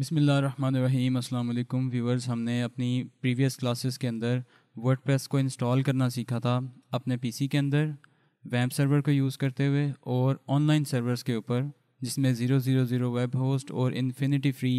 बसमीम् अल्लाम व्यूवर्स हमने अपनी प्रीवियस क्लासेस के अंदर वर्डप्रेस को इंस्टॉल करना सीखा था अपने पीसी के अंदर वैम्प सर्वर को यूज़ करते हुए और ऑनलाइन सर्वर्स के ऊपर जिसमें zero zero zero web host और इन्फिनिटी फ्री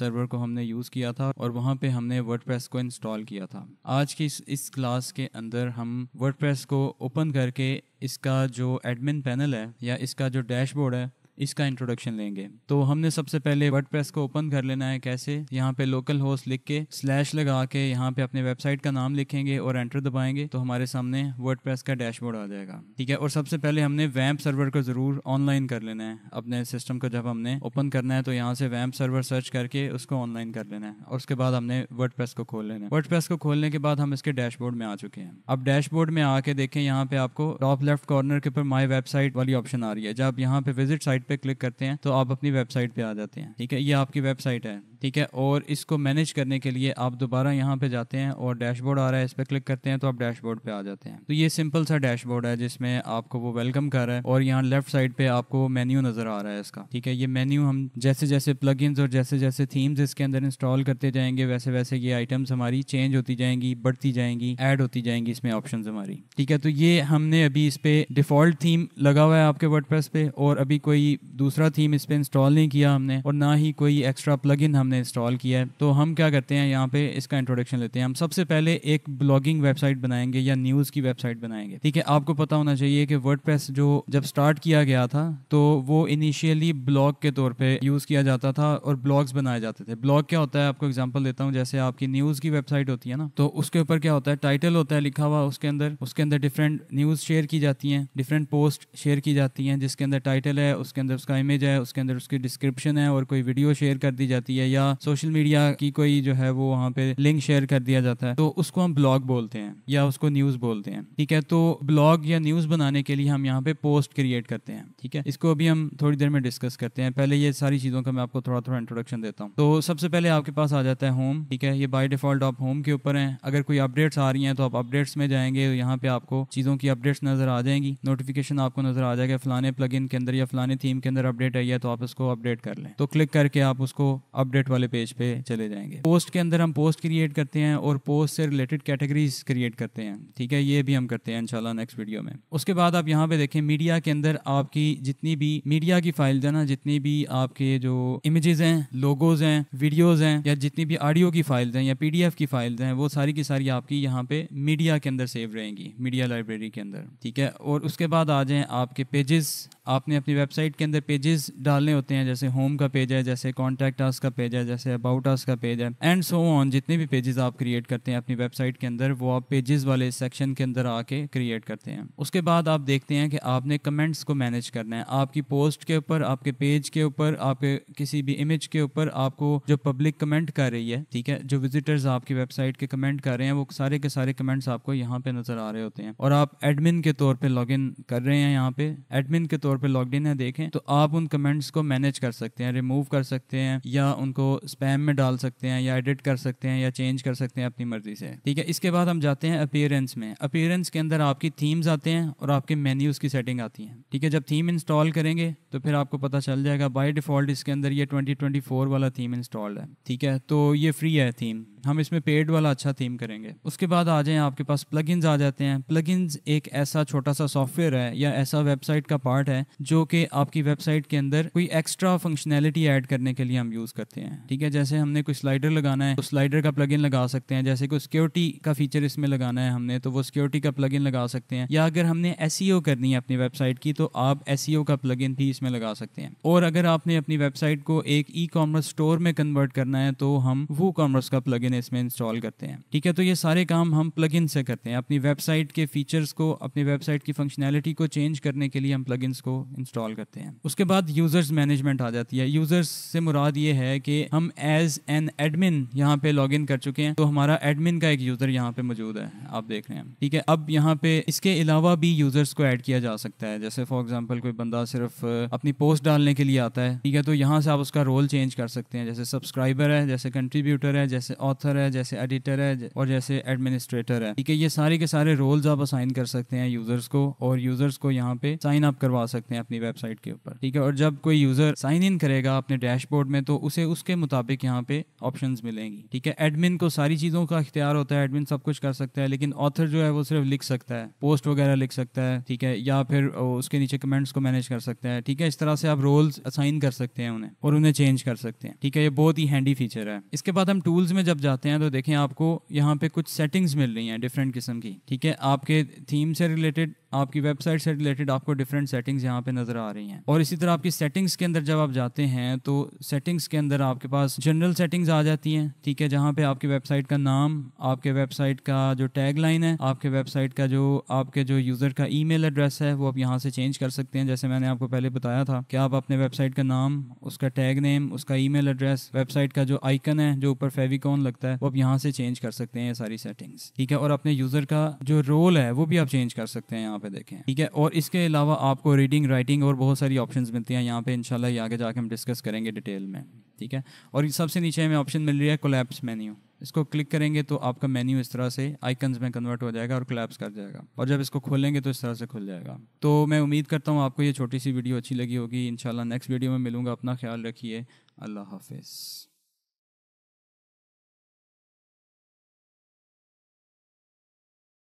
सर्वर को हमने यूज़ किया था और वहाँ पे हमने वर्डप्रेस को इंस्टॉल किया था आज की इस, इस क्लास के अंदर हम वर्डप्रेस को ओपन करके इसका जो एडमिन पैनल है या इसका जो डैशबोर्ड है इसका इंट्रोडक्शन लेंगे तो हमने सबसे पहले वर्ड को ओपन कर लेना है कैसे यहाँ पे लोकल होस्ट लिख के स्लैश लगा के यहाँ पे अपने वेबसाइट का नाम लिखेंगे और एंटर दबाएंगे तो हमारे सामने वर्ड का डैशबोर्ड आ जाएगा ठीक है और सबसे पहले हमने वैम्प सर्वर को जरूर ऑनलाइन कर लेना है अपने सिस्टम को जब हमने ओपन करना है तो यहाँ से वैम्प सर्वर सर्च करके उसको ऑनलाइन कर लेना है और उसके बाद हमने वर्ड को खोल लेना है वर्ड को खोलने के बाद हम इसके डैशबोर्ड में आ चुके हैं अब डैशबोर्ड में आके देखें यहाँ पे आपको टॉप लेफ्ट कॉर्नर के ऊपर माई वेबसाइट वाली ऑप्शन आ रही है जब यहाँ पे विजिट साइट पे क्लिक करते हैं तो आप अपनी वेबसाइट पे आ जाते हैं ठीक है ये आपकी वेबसाइट है ठीक है और इसको मैनेज करने के लिए आप दोबारा यहाँ पे जाते हैं और डैशबोर्ड आ रहा है इस पर क्लिक करते हैं तो आप डैशबोर्ड पे आ जाते हैं तो ये सिंपल सा डैशबोर्ड है जिसमें आपको वो वेलकम कर रहा है और यहाँ लेफ्ट साइड पे आपको मेन्यू नजर आ रहा है इसका ठीक है ये मेन्यू हम जैसे जैसे प्लग और जैसे जैसे थीम्स इसके अंदर इंस्टॉल करते जाएंगे वैसे वैसे ये आइटम्स हमारी चेंज होती जाएंगी बढ़ती जाएंगी एड होती जाएंगी इसमें ऑप्शन हमारी ठीक है तो ये हमने अभी इस पे डिफॉल्ट थीम लगा हुआ है आपके वर्ड पे और अभी कोई दूसरा थीम इस पे इंस्टॉल नहीं किया हमने और ना ही कोई एक्स्ट्रा प्लग हम हमने इंस्टॉल किया है तो हम क्या करते हैं यहाँ पे इसका इंट्रोडक्शन लेते हैं हम सबसे पहले एक ब्लॉगिंग वेबसाइट बनाएंगे या न्यूज़ की वेबसाइट बनाएंगे ठीक है आपको पता होना चाहिए कि वर्ड जो जब स्टार्ट किया गया था तो वो इनिशियली ब्लॉग के तौर पर यूज़ किया जाता था और ब्लॉग्स बनाए जाते थे ब्लॉग क्या होता है आपको एग्जाम्पल देता हूँ जैसे आपकी न्यूज़ की वेबसाइट होती है ना तो उसके ऊपर क्या होता है टाइटल होता है लिखा हुआ उसके अंदर उसके अंदर डिफरेंट न्यूज़ शेयर की जाती हैं डिफरेंट पोस्ट शेयर की जाती हैं जिसके अंदर टाइटल है उसके अंदर उसका इमेज है उसके अंदर उसकी डिस्क्रिप्शन है और कोई वीडियो शेयर कर दी जाती है या या सोशल मीडिया की कोई जो है वो वहाँ पे लिंक शेयर कर दिया जाता है तो उसको हम ब्लॉग बोलते हैं या उसको न्यूज़ बोलते हैं ठीक है तो ब्लॉग या न्यूज़ बनाने के लिए हम यहाँ पे पोस्ट क्रिएट करते हैं ठीक है इसको अभी हम थोड़ी देर में डिस्कस करते हैं पहले ये सारी चीज़ों का मैं आपको थोड़ा थोड़ा इंट्रोडक्शन देता हूँ तो सबसे पहले आपके पास आ जाता है होम ठीक है ये बाई डिफ़ॉल्ट आप होम के ऊपर है अगर कोई अपडेट्स आ रही है तो आप अपडेट्स में जाएंगे तो यहाँ पे आपको चीज़ों की अपडेट्स नज़र आ जाएंगी नोटिफिकेशन आपको नज़र आ जाएगा फलाने प्लग के अंदर या फलाने थीम के अंदर अपडेट आई है तो आप उसको अपडेट कर लें तो क्लिक करके आप उसको अपडेट क्रिएट वाले पेज पे चले जाएंगे पोस्ट के अंदर हम पोस्ट क्रिएट करते हैं और पोस्ट से रिलेटेड कैटेगरीज क्रिएट करते हैं ठीक है ये भी हम करते हैं इंशाल्लाह नेक्स्ट वीडियो में उसके बाद आप यहाँ पे देखें मीडिया के अंदर आपकी जितनी भी मीडिया की फाइल है ना जितनी भी आपके जो इमेजेस हैं लोगोज हैं वीडियोज हैं या जितनी भी ऑडियो की फाइल्स हैं या पी की फाइल्स हैं वो सारी की सारी आपकी यहाँ पे मीडिया के अंदर सेव रहेंगी मीडिया लाइब्रेरी के अंदर ठीक है और उसके बाद आ जाए आपके पेजेस आपने अपनी वेबसाइट के अंदर पेजेस डालने होते हैं जैसे होम का पेज है जैसे कॉन्टैक्ट आस का पेज है जैसे अबाउट आस का पेज है एंड सो ऑन जितने भी पेजेस आप क्रिएट करते हैं अपनी वेबसाइट के अंदर वो आप पेजेस वाले सेक्शन के अंदर आके क्रिएट करते हैं उसके बाद आप देखते हैं कि आपने कमेंट्स को मैनेज करना है आपकी पोस्ट के ऊपर आपके पेज के ऊपर आपके किसी भी इमेज के ऊपर आपको जो पब्लिक कमेंट कर रही है ठीक है जो विजिटर्स आपकी वेबसाइट के कमेंट कर रहे हैं वो सारे के सारे कमेंट्स आपको यहाँ पे नजर आ रहे होते हैं और आप एडमिन के तौर पर लॉग कर रहे हैं यहाँ पे एडमिन के तौर पे लॉग इन है देखें तो आप उन कमेंट्स को मैनेज कर सकते हैं रिमूव कर सकते हैं या उनको स्पैम में डाल सकते हैं या एडिट कर सकते हैं या चेंज कर सकते हैं अपनी मर्जी से ठीक है इसके बाद हम जाते हैं अपियरेंस में अपियरेंस के अंदर आपकी थीम्स आते हैं और आपके मेन्यूज की सेटिंग आती है ठीक है जब थीम इंस्टॉल करेंगे तो फिर आपको पता चल जाएगा बाई डिफॉल्ट इसके अंदर ये 2024 वाला थीम इंस्टॉल्ड है ठीक है तो ये फ्री है थीम हम इसमें पेड वाला अच्छा थीम करेंगे उसके बाद आ जाएं आपके पास प्लगइन्स आ जाते हैं प्लगइन्स एक ऐसा छोटा सा सॉफ्टवेयर है या ऐसा वेबसाइट का पार्ट है जो कि आपकी वेबसाइट के अंदर कोई एक्स्ट्रा फंक्शनैलिटी ऐड करने के लिए हम यूज़ करते हैं ठीक है जैसे हमने कोई स्लाइडर लगाना है तो स्लाइडर का प्लग लगा सकते हैं जैसे कोई सिक्योरिटी का फीचर इसमें लगाना है हमने तो वो सिक्योरिटी का प्लग लगा सकते हैं या अगर हमने एस e करनी है अपनी वेबसाइट की तो आप एस e का प्लग भी इसमें लगा सकते हैं और अगर आपने अपनी वेबसाइट को एक ई कॉमर्स स्टोर में कन्वर्ट करना है तो हम वो कॉमर्स का प्लग इंजन इसमें इंस्टॉल करते हैं ठीक है तो ये सारे काम हम प्लग से करते हैं अपनी वेबसाइट के फीचर्स को अपनी वेबसाइट की फंक्शनैलिटी को चेंज करने के लिए हम प्लग को इंस्टॉल करते हैं उसके बाद यूजर्स मैनेजमेंट आ जाती है यूजर्स से मुराद ये है कि हम एज एन एडमिन यहाँ पे लॉग कर चुके हैं तो हमारा एडमिन का एक यूजर यहाँ पे मौजूद है आप देख रहे हैं ठीक है अब यहाँ पे इसके अलावा भी यूजर्स को ऐड किया जा सकता है जैसे फॉर एग्जाम्पल कोई बंदा सिर्फ अपनी पोस्ट डालने के लिए आता है ठीक है तो यहाँ से आप उसका रोल चेंज कर सकते हैं जैसे सब्सक्राइबर है जैसे कंट्रीब्यूटर है जैसे ऑथर है जैसे एडिटर है और जैसे एडमिनिस्ट्रेटर है ठीक है ये सारे के सारे रोल्स आप असाइन कर सकते हैं यूजर्स को और यूजर्स को यहाँ पे साइन अप करवा सकते हैं अपनी वेबसाइट के ऊपर ठीक है और जब कोई यूजर साइन इन करेगा अपने डैशबोर्ड में तो उसे उसके मुताबिक यहाँ पे ऑप्शन मिलेंगी ठीक है एडमिन को सारी चीजों का इख्तियार होता है एडमिन सब कुछ कर सकता है लेकिन ऑथर जो है वो सिर्फ लिख सकता है पोस्ट वगैरह लिख सकता है ठीक है या फिर उसके नीचे कमेंट्स को मैनेज कर सकता है ठीक है इस तरह से आप रोल्स असाइन कर सकते हैं उन्हें और उन्हें चेंज कर सकते हैं ठीक है ये बहुत ही हैंडी फीचर है इसके बाद हम टूल्स में जब जा जाते हैं तो देखें आपको यहाँ पे कुछ सेटिंग्स मिल रही हैं डिफरेंट किस्म की ठीक है आपके थीम से रिलेटेड आपकी वेबसाइट से रिलेटेड आपको डिफरेंट सेटिंग्स यहाँ पे नजर आ रही हैं और इसी तरह आपकी सेटिंग्स के अंदर जब आप जाते हैं तो सेटिंग्स के अंदर आपके पास जनरल सेटिंग्स आ जाती हैं ठीक है जहाँ पे आपकी वेबसाइट का नाम आपके वेबसाइट का जो टैग लाइन है आपके वेबसाइट का जो आपके जो यूजर का ई एड्रेस है वो आप यहाँ से चेंज कर सकते हैं जैसे मैंने आपको पहले बताया था कि आप अपने वेबसाइट का नाम उसका टैग नेम उसका ई एड्रेस वेबसाइट का जो आइकन है जो ऊपर फेविकॉन लगता है वो आप यहाँ से चेंज कर सकते हैं सारी सेटिंग्स ठीक है और अपने यूजर का जो रोल है वो भी आप चेंज कर सकते हैं यहाँ पे देखें ठीक है और इसके अलावा आपको रीडिंग राइटिंग और बहुत सारी ऑप्शन मिलती हैं यहाँ पे इनशाला आगे जाके हम डिस्कस करेंगे डिटेल में ठीक है और सबसे नीचे हमें ऑप्शन मिल रही है कोलैप्स मेन्यू इसको क्लिक करेंगे तो आपका मेन्यू इस तरह से आइकन्स में कन्वर्ट हो जाएगा और क्लैप्स कर जाएगा और जब इसको खोलेंगे तो इस तरह से खुल जाएगा तो मैं उम्मीद करता हूँ आपको ये छोटी सी वीडियो अच्छी लगी होगी इनशाला नेक्स्ट वीडियो में मिलूंगा अपना ख्याल रखिए अल्लाह हाफिज़